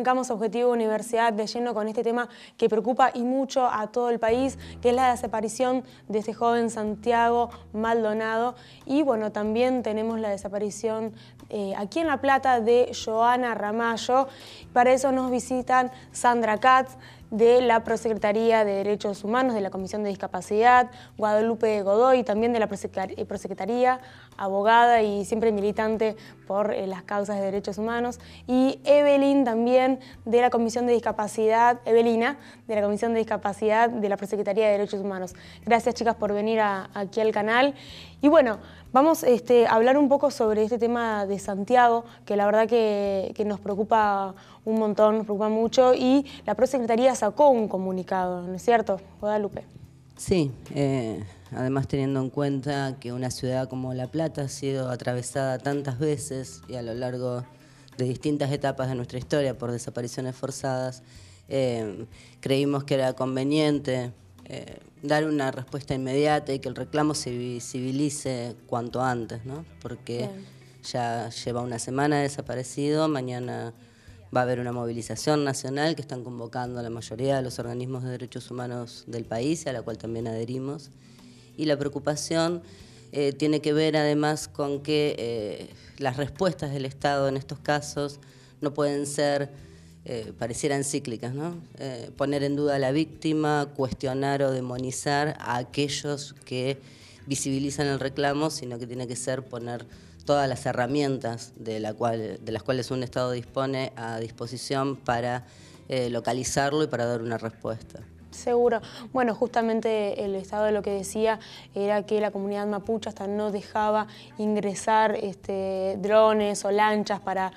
arrancamos Objetivo Universidad de lleno con este tema que preocupa y mucho a todo el país, que es la desaparición de este joven Santiago Maldonado. Y bueno, también tenemos la desaparición eh, aquí en La Plata de Joana Ramallo. Para eso nos visitan Sandra Katz de la Prosecretaría de Derechos Humanos de la Comisión de Discapacidad, Guadalupe Godoy, también de la eh, Prosecretaría, abogada y siempre militante por eh, las causas de derechos humanos, y Evelyn también de la Comisión de Discapacidad, Evelina, de la Comisión de Discapacidad de la Prosecretaría de Derechos Humanos. Gracias chicas por venir aquí al canal. Y bueno, Vamos este, a hablar un poco sobre este tema de Santiago, que la verdad que, nos preocupa un montón, nos preocupa mucho, y la prosecretaría sacó un comunicado, ¿no es cierto, Guadalupe? Sí, eh, además teniendo en cuenta que una ciudad como La Plata ha sido atravesada tantas veces y a lo largo de distintas etapas de nuestra historia por desapariciones forzadas, eh, creímos que era conveniente eh, dar una respuesta inmediata y que el reclamo se visibilice cuanto antes, ¿no? Porque ya lleva una semana desaparecido, mañana va a haber una movilización nacional que están convocando a la mayoría de los organismos de derechos humanos del país, a la cual también adherimos. Y la preocupación eh, tiene que ver además con que eh, las respuestas del Estado en estos casos no pueden ser eh, parecieran cíclicas, ¿no? Eh, poner en duda a la víctima, cuestionar o demonizar a aquellos que visibilizan el reclamo, sino que tiene que ser poner todas las herramientas de, la cual, de las cuales un Estado dispone a disposición para eh, localizarlo y para dar una respuesta. Seguro. Bueno, justamente el Estado lo que decía era que la comunidad mapucha hasta no dejaba ingresar este, drones o lanchas para,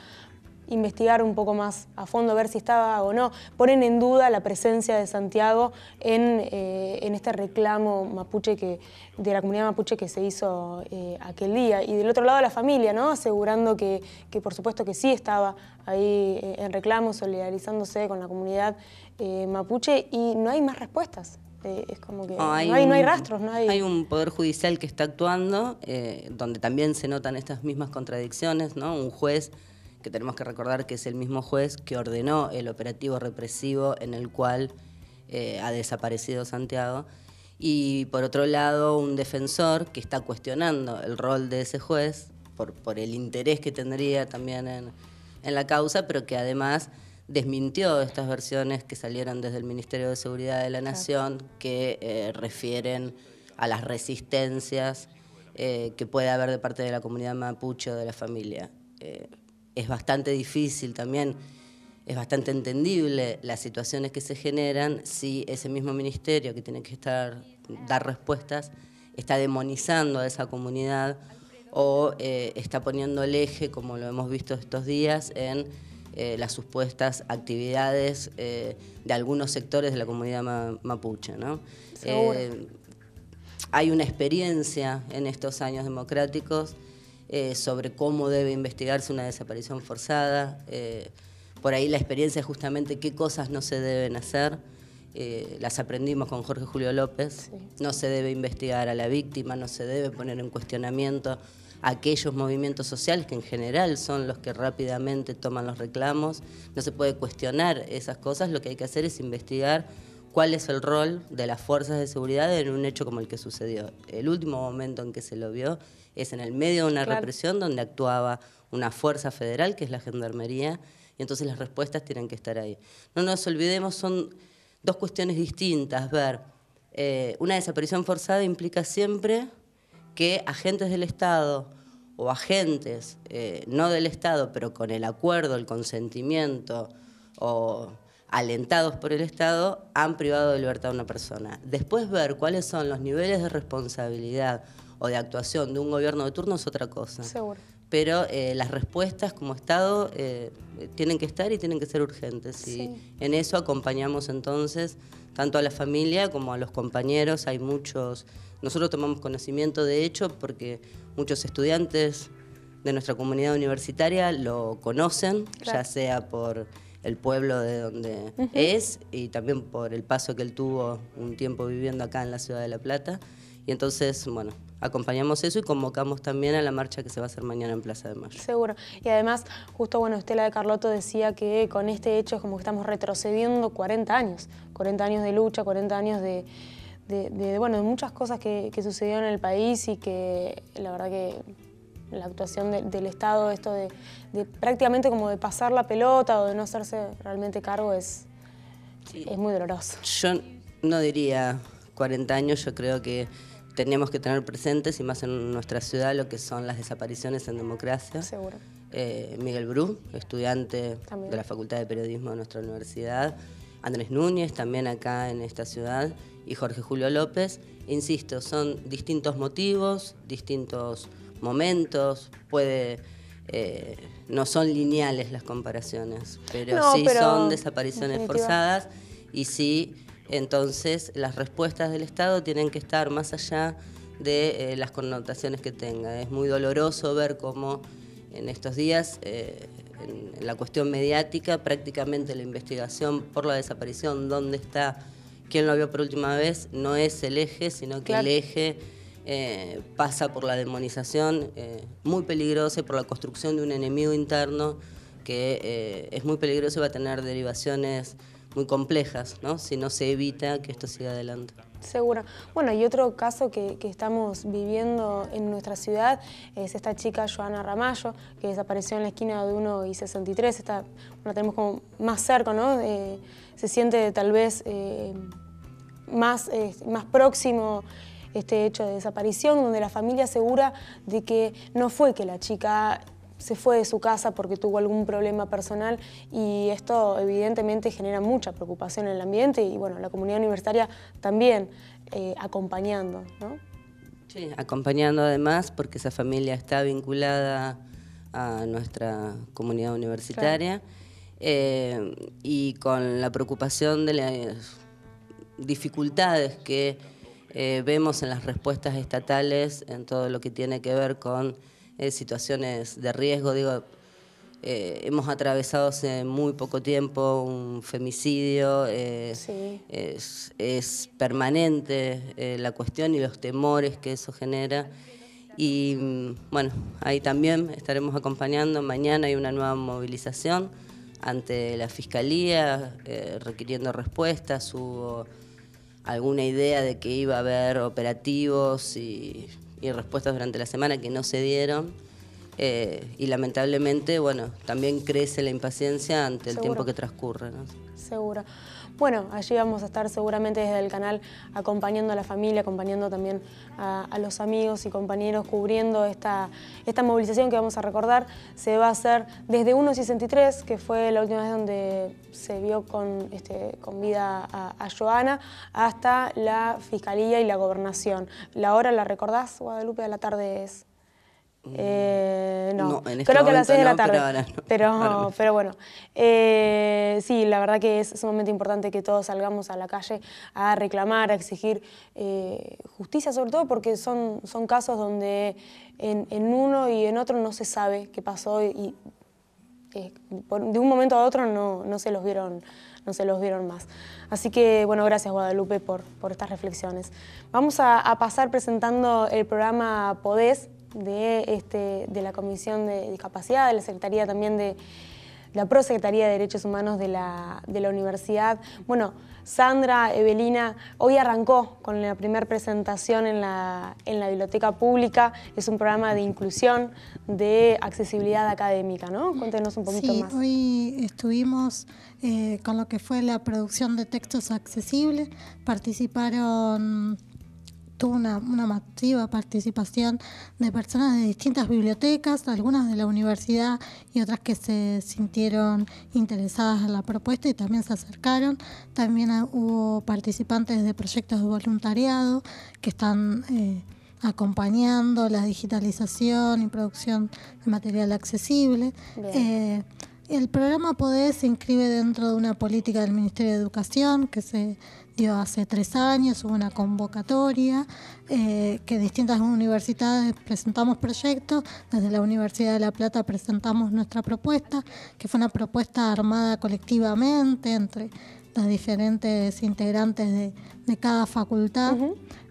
investigar un poco más a fondo, ver si estaba o no. Ponen en duda la presencia de Santiago en, eh, este reclamo mapuche que, de la comunidad mapuche que se hizo eh, aquel día. Y del otro lado la familia, ¿no? asegurando que, por supuesto que sí estaba ahí eh, en reclamo, solidarizándose con la comunidad mapuche y no hay más respuestas. es como que no hay, rastros. No hay... un poder judicial que está actuando, donde también se notan estas mismas contradicciones, ¿no? Un juez que tenemos que recordar que es el mismo juez que ordenó el operativo represivo en el cual eh, ha desaparecido Santiago, y por otro lado un defensor que está cuestionando el rol de ese juez por, el interés que tendría también en, la causa, pero que además desmintió estas versiones que salieron desde el Ministerio de Seguridad de la Nación que eh, refieren a las resistencias eh, que puede haber de parte de la comunidad mapuche o de la familia es bastante difícil también, es bastante entendible las situaciones que se generan si ese mismo ministerio que tiene que estar, dar respuestas está demonizando a esa comunidad o eh, está poniendo el eje, como lo hemos visto estos días, en eh, las supuestas actividades eh, de algunos sectores de la comunidad mapuche. hay una experiencia en estos años democráticos eh, sobre cómo debe investigarse una desaparición forzada. Eh, por ahí la experiencia es justamente qué cosas no se deben hacer. Eh, las aprendimos con Jorge Julio López. No se debe investigar a la víctima, no se debe poner en cuestionamiento aquellos movimientos sociales que en general son los que rápidamente toman los reclamos. No se puede cuestionar esas cosas, lo que hay que hacer es investigar cuál es el rol de las fuerzas de seguridad en un hecho como el que sucedió. El último momento en que se lo vio es en el medio de una represión donde actuaba una fuerza federal, que es la Gendarmería, y entonces las respuestas tienen que estar ahí. No nos olvidemos, son dos cuestiones distintas. Ver, eh, una desaparición forzada implica siempre que agentes del Estado o agentes eh, no del Estado, pero con el acuerdo, el consentimiento o alentados por el Estado, han privado de libertad a una persona. Después ver cuáles son los niveles de responsabilidad o de actuación de un gobierno de turno es otra cosa. Pero eh, las respuestas como Estado eh, tienen que estar y tienen que ser urgentes. Sí. Y en eso acompañamos entonces tanto a la familia como a los compañeros. Hay muchos, nosotros tomamos conocimiento de hecho porque muchos estudiantes de nuestra comunidad universitaria lo conocen, ya sea por el pueblo de donde es y también por el paso que él tuvo un tiempo viviendo acá en la ciudad de La Plata. Y entonces, bueno, acompañamos eso y convocamos también a la marcha que se va a hacer mañana en Plaza de Mayo. Seguro. Y además, justo bueno, Estela de Carlotto decía que con este hecho es como que estamos retrocediendo 40 años, 40 años de lucha, 40 años de, bueno, de muchas cosas que, que, sucedieron en el país y que la verdad que la actuación del Estado, esto de, prácticamente como de pasar la pelota o de no hacerse realmente cargo es, Es muy doloroso. Yo no diría 40 años, yo creo que tenemos que tener presentes, y más en nuestra ciudad, lo que son las desapariciones en democracia. Seguro. Eh, Miguel Bru, estudiante de la Facultad de Periodismo de nuestra universidad. Andrés Núñez, también acá en esta ciudad, y Jorge Julio López. Insisto, son distintos motivos, distintos momentos, puede... Eh, no son lineales las comparaciones, pero sí son desapariciones forzadas y sí entonces, las respuestas del Estado tienen que estar más allá de eh, las connotaciones que tenga. Es muy doloroso ver cómo en estos días, eh, en, la cuestión mediática, prácticamente la investigación por la desaparición, dónde está, quién lo vio por última vez, no es el eje, sino que el eje eh, pasa por la demonización muy peligrosa y por la construcción de un enemigo interno que es muy peligroso y va a tener derivaciones muy complejas, ¿no? si no se evita que esto siga adelante. Seguro. Bueno, y otro caso que, estamos viviendo en nuestra ciudad es esta chica Joana Ramallo, que desapareció en la esquina de 1 y 63. Esta la tenemos como más cerca, ¿no? Eh, se siente tal vez eh, más, eh, más próximo este hecho de desaparición, donde la familia asegura de que no fue que la chica se fue de su casa porque tuvo algún problema personal y esto evidentemente genera mucha preocupación en el ambiente y bueno, la comunidad universitaria también eh, acompañando. ¿no? Sí, acompañando además porque esa familia está vinculada a nuestra comunidad universitaria eh, y con la preocupación de las dificultades que eh, vemos en las respuestas estatales en todo lo que tiene que ver con eh, situaciones de riesgo. Digo, eh, hemos atravesado hace muy poco tiempo un femicidio, eh, es, permanente la cuestión y los temores que eso genera. Y mm, bueno, ahí también estaremos acompañando. Mañana hay una nueva movilización ante la Fiscalía requiriendo respuestas. Hubo alguna idea de que iba a haber operativos y y respuestas durante la semana que no se dieron. Eh, y lamentablemente, bueno, también crece la impaciencia ante el tiempo que transcurre. ¿no? Seguro. Bueno, allí vamos a estar seguramente desde el canal acompañando a la familia, acompañando también a, los amigos y compañeros, cubriendo esta, esta movilización que vamos a recordar. Se va a hacer desde 1.63, que fue la última vez donde se vio con, este, con vida a, Joana, hasta la Fiscalía y la Gobernación. La hora la recordás, Guadalupe, a la tarde es... Mm, eh, este creo que a las 6 de la tarde. Pero, pero, bueno, eh, sí, la verdad que es sumamente importante que todos salgamos a la calle a reclamar, a exigir eh, justicia, sobre todo porque son, son casos donde en, uno y en otro no se sabe qué pasó y, eh, de un momento a otro no, se los vieron no se los vieron más. Así que, bueno, gracias Guadalupe por, por estas reflexiones. Vamos a, pasar presentando el programa Podés, de, este, de la Comisión de Discapacidad, de la Secretaría también de la Prosecretaría de Derechos Humanos de la, de la Universidad. Bueno, Sandra, Evelina, hoy arrancó con la primera presentación en la, en la, Biblioteca Pública. Es un programa de inclusión de accesibilidad académica, ¿no? Cuéntenos un poquito sí, más. Hoy estuvimos eh, con lo que fue la producción de textos accesibles. Participaron tuvo una, masiva participación de personas de distintas bibliotecas, algunas de la universidad y otras que se sintieron interesadas en la propuesta y también se acercaron. También hubo participantes de proyectos de voluntariado que están... Eh, acompañando la digitalización y producción de material accesible. Eh, el programa PODES se inscribe dentro de una política del Ministerio de Educación que se dio hace tres años, hubo una convocatoria eh, que distintas universidades presentamos proyectos, desde la Universidad de La Plata presentamos nuestra propuesta, que fue una propuesta armada colectivamente entre las diferentes integrantes de, cada facultad.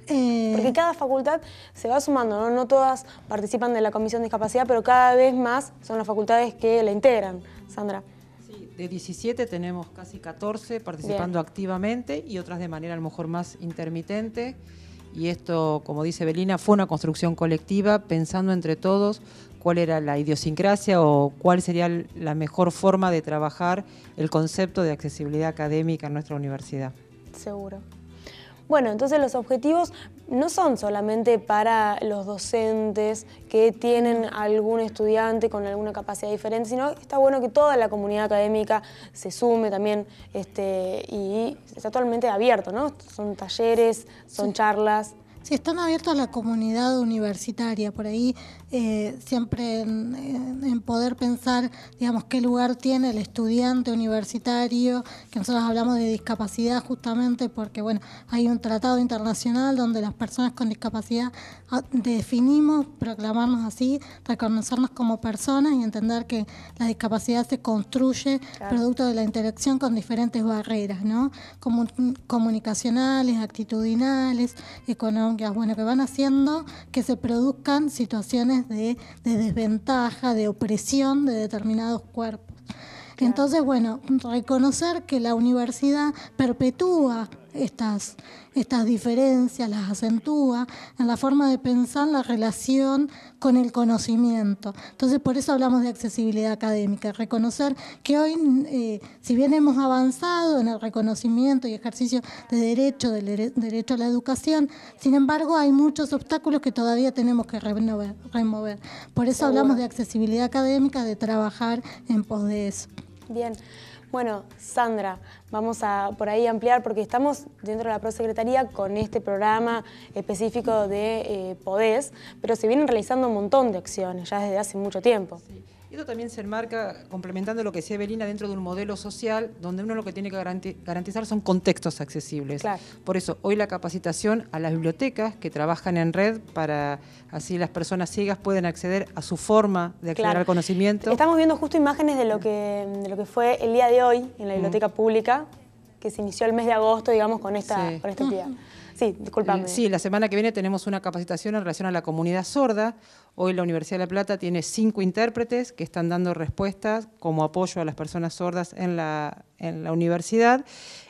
Eh, Porque cada facultad se va sumando, ¿no? no todas participan de la Comisión de Discapacidad, pero cada vez más son las facultades que la integran, Sandra de 17 tenemos casi 14 participando activamente y otras de manera a lo mejor más intermitente. Y esto, como dice Belina, fue una construcción colectiva, pensando entre todos cuál era la idiosincrasia o cuál sería la mejor forma de trabajar el concepto de accesibilidad académica en nuestra universidad. Seguro. Bueno, entonces los objetivos no son solamente para los docentes que tienen algún estudiante con alguna capacidad diferente, sino que está bueno que toda la comunidad académica se sume también este, y está totalmente abierto, ¿no? Son talleres, son charlas. Sí, están abiertos a la comunidad universitaria. Por ahí eh, siempre en, poder pensar, digamos, qué lugar tiene el estudiante universitario, que nosotros hablamos de discapacidad justamente porque, bueno, hay un tratado internacional donde las personas con discapacidad ah, definimos, proclamarnos así, reconocernos como personas y entender que la discapacidad se construye producto de la interacción con diferentes barreras, ¿no? comunicacionales, actitudinales, económicas bueno, que van haciendo que se produzcan situaciones de desventaja, de opresión de determinados cuerpos. Entonces, bueno, reconocer que la universidad perpetúa estas, diferencias, las acentúa en la forma de pensar la relación con el conocimiento. Entonces, por eso hablamos de accesibilidad académica, reconocer que hoy, eh, si bien hemos avanzado en el reconocimiento y ejercicio de derecho, del derecho a la educación, sin embargo, hay muchos obstáculos que todavía tenemos que remover. remover. Por eso hablamos de accesibilidad académica, de trabajar en pos de eso. Bien. Bueno, Sandra, vamos a por ahí ampliar porque estamos dentro de la Prosecretaría con este programa específico de eh, Podés, pero se vienen realizando un montón de acciones ya desde hace mucho tiempo. Esto también se enmarca, complementando lo que decía Evelina, dentro de un modelo social donde uno lo que tiene que garantizar son contextos accesibles. Por eso, hoy la capacitación a las bibliotecas que trabajan en red para así las personas ciegas pueden acceder a su forma de acceder conocimiento. Estamos viendo justo imágenes de lo, que, fue el día de hoy en la mm. biblioteca pública, que se inició el mes de agosto, digamos, con esta, día. con eh, sí, la semana que viene tenemos una capacitación en relación a la comunidad sorda. Hoy la Universidad de La Plata tiene cinco intérpretes que están dando respuestas como apoyo a las personas sordas en la, universidad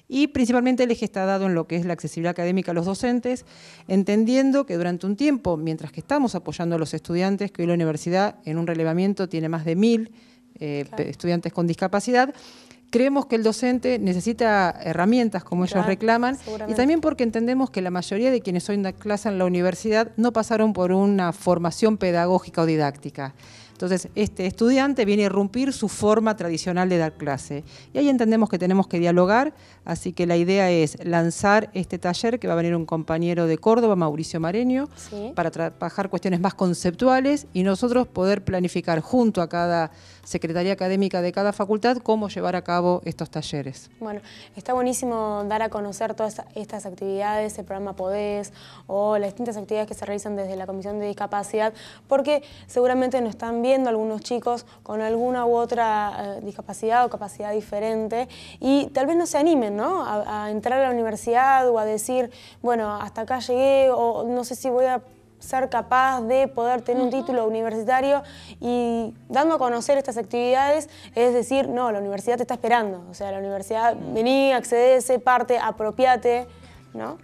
y principalmente el eje está dado en lo que es la accesibilidad académica a los docentes, entendiendo que durante un tiempo, mientras que estamos apoyando a los estudiantes, que hoy la universidad en un relevamiento tiene más de mil eh, estudiantes con discapacidad, creemos que el docente necesita herramientas, como ellos reclaman, y también porque entendemos que la mayoría de quienes hoy dan clase en la universidad no pasaron por una formación pedagógica o didáctica. Entonces, este estudiante viene a irrumpir su forma tradicional de dar clase. Y ahí entendemos que tenemos que dialogar, así que la idea es lanzar este taller que va a venir un compañero de Córdoba, Mauricio Mareño, para trabajar cuestiones más conceptuales y nosotros poder planificar junto a cada secretaría académica de cada facultad cómo llevar a cabo estos talleres. Bueno, está buenísimo dar a conocer todas estas actividades, el programa Podés o las distintas actividades que se realizan desde la Comisión de Discapacidad, porque seguramente no están bien algunos chicos con alguna u otra eh, discapacidad o capacidad diferente y tal vez no se animen A, entrar a la universidad o a decir, bueno, hasta acá llegué o no sé si voy a ser capaz de poder tener un título universitario y dando a conocer estas actividades es decir, no, la universidad te está esperando, o sea, la universidad, mm. vení, ese parte, apropiate, ¿no?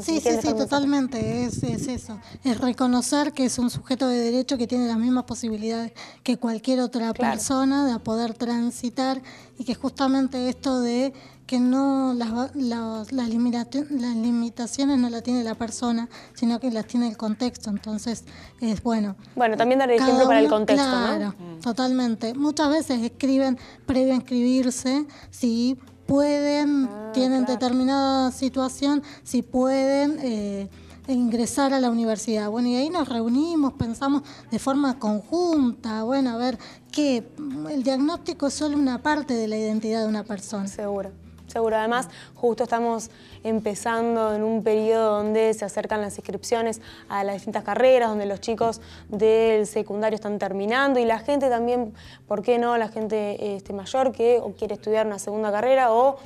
sí. sí, sí, totalmente, es, eso. Es reconocer que es un sujeto de derecho que tiene las mismas posibilidades que cualquier otra persona de poder transitar y que justamente esto de que no las, las, las, limitaciones no las tiene la persona, sino que las tiene el contexto. Entonces, es bueno. Bueno, también dar ejemplo para el contexto, claro, mm. Totalmente. Muchas veces escriben, previo a inscribirse, sí, pueden, ah, tienen determinada situación, si pueden eh, ingresar a la universidad. Bueno, y ahí nos reunimos, pensamos de forma conjunta, bueno, a ver, que el diagnóstico es solo una parte de la identidad de una persona. Seguro. Seguro, además justo estamos empezando en un periodo donde se acercan las inscripciones a las distintas carreras, donde los chicos del secundario están terminando y la gente también, ¿por qué no? La gente este, mayor que quiere estudiar una segunda carrera o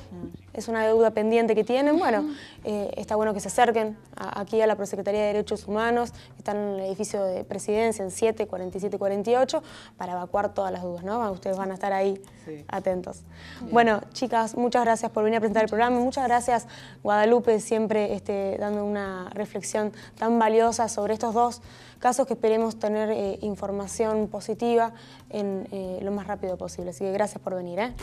es una deuda pendiente que tienen, bueno, eh, está bueno que se acerquen aquí a la Prosecretaría de Derechos Humanos, están en el edificio de presidencia en 7, 48, para evacuar todas las dudas, ¿no? Ustedes van a estar ahí atentos. Bueno, chicas, muchas gracias por venir a presentar el programa, muchas gracias Guadalupe, siempre este, dando una reflexión tan valiosa sobre estos dos casos que esperemos tener eh, información positiva en eh, lo más rápido posible. Así que gracias por venir.